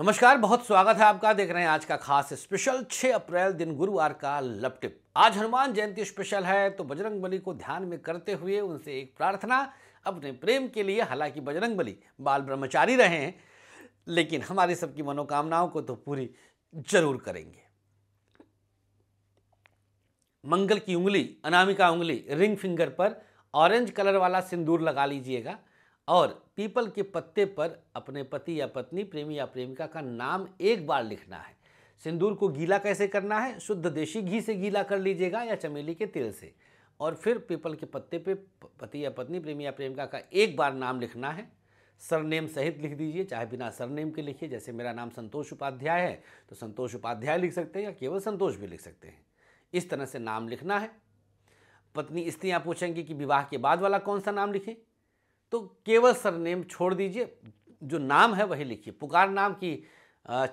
नमस्कार बहुत स्वागत है आपका देख रहे हैं आज का खास स्पेशल 6 अप्रैल दिन गुरुवार का लपटिप आज हनुमान जयंती स्पेशल है तो बजरंग बली को ध्यान में करते हुए उनसे एक प्रार्थना अपने प्रेम के लिए हालांकि बजरंग बली बाल ब्रह्मचारी रहे हैं लेकिन हमारी सबकी मनोकामनाओं को तो पूरी जरूर करेंगे मंगल की उंगली अनामिका उंगली रिंग फिंगर पर ऑरेंज कलर वाला सिंदूर लगा लीजिएगा और पीपल के पत्ते पर अपने पति या पत्नी प्रेमी या प्रेमिका का नाम एक बार लिखना है सिंदूर को गीला कैसे करना है शुद्ध देशी घी से गीला कर लीजिएगा या चमेली के तेल से और फिर पीपल के पत्ते पे पति या पत्नी प्रेमी या प्रेमिका का एक बार नाम लिखना है सरनेम सहित लिख दीजिए चाहे बिना सरनेम के लिखिए जैसे मेरा नाम संतोष उपाध्याय है तो संतोष उपाध्याय लिख सकते हैं या केवल संतोष भी लिख सकते हैं इस तरह से नाम लिखना है पत्नी स्त्रियाँ पूछेंगी कि विवाह के बाद वाला कौन सा नाम लिखें तो केवल सरनेम छोड़ दीजिए जो नाम है वही लिखिए पुकार नाम की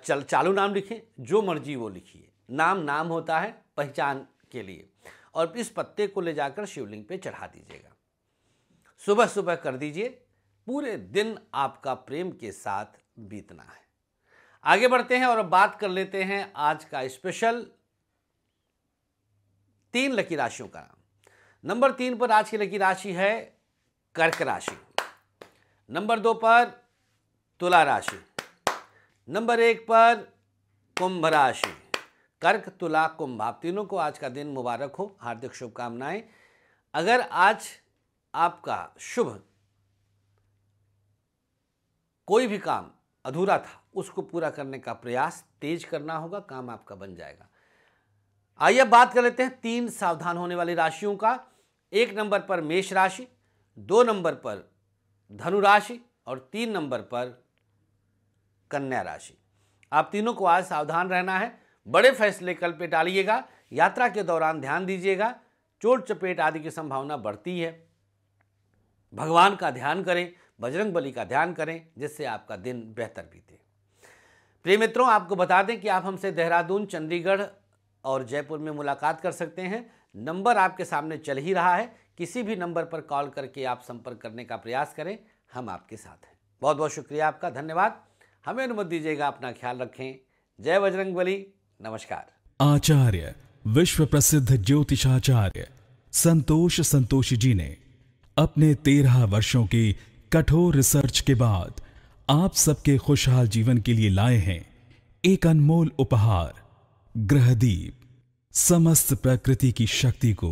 चल चालू नाम लिखें जो मर्जी वो लिखिए नाम नाम होता है पहचान के लिए और इस पत्ते को ले जाकर शिवलिंग पे चढ़ा दीजिएगा सुबह सुबह कर दीजिए पूरे दिन आपका प्रेम के साथ बीतना है आगे बढ़ते हैं और बात कर लेते हैं आज का स्पेशल तीन लकी राशियों का नाम नंबर तीन पर आज की लकी राशि है कर्क राशि नंबर दो पर तुला राशि नंबर एक पर कुंभ राशि कर्क तुला कुंभ आप तीनों को आज का दिन मुबारक हो हार्दिक शुभकामनाएं अगर आज आपका शुभ कोई भी काम अधूरा था उसको पूरा करने का प्रयास तेज करना होगा काम आपका बन जाएगा आइए अब बात कर लेते हैं तीन सावधान होने वाली राशियों का एक नंबर पर मेष राशि दो नंबर पर धनु राशि और तीन नंबर पर कन्या राशि आप तीनों को आज सावधान रहना है बड़े फैसले कल पे डालिएगा यात्रा के दौरान ध्यान दीजिएगा चोट चपेट आदि की संभावना बढ़ती है भगवान का ध्यान करें बजरंग बली का ध्यान करें जिससे आपका दिन बेहतर बीते प्रिय मित्रों आपको बता दें कि आप हमसे देहरादून चंडीगढ़ और जयपुर में मुलाकात कर सकते हैं नंबर आपके सामने चल ही रहा है किसी भी नंबर पर कॉल करके आप संपर्क करने का प्रयास करें हम आपके साथ हैं बहुत बहुत शुक्रिया आपका धन्यवाद हमें अनुमति दीजिएगा अपना ख्याल रखें जय बजरंग नमस्कार आचार्य विश्व प्रसिद्ध ज्योतिषाचार्य संतोष संतोषी जी ने अपने तेरह वर्षों की कठोर रिसर्च के बाद आप सबके खुशहाल जीवन के लिए लाए हैं एक अनमोल उपहार ग्रहदीप समस्त प्रकृति की शक्ति को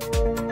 Thank you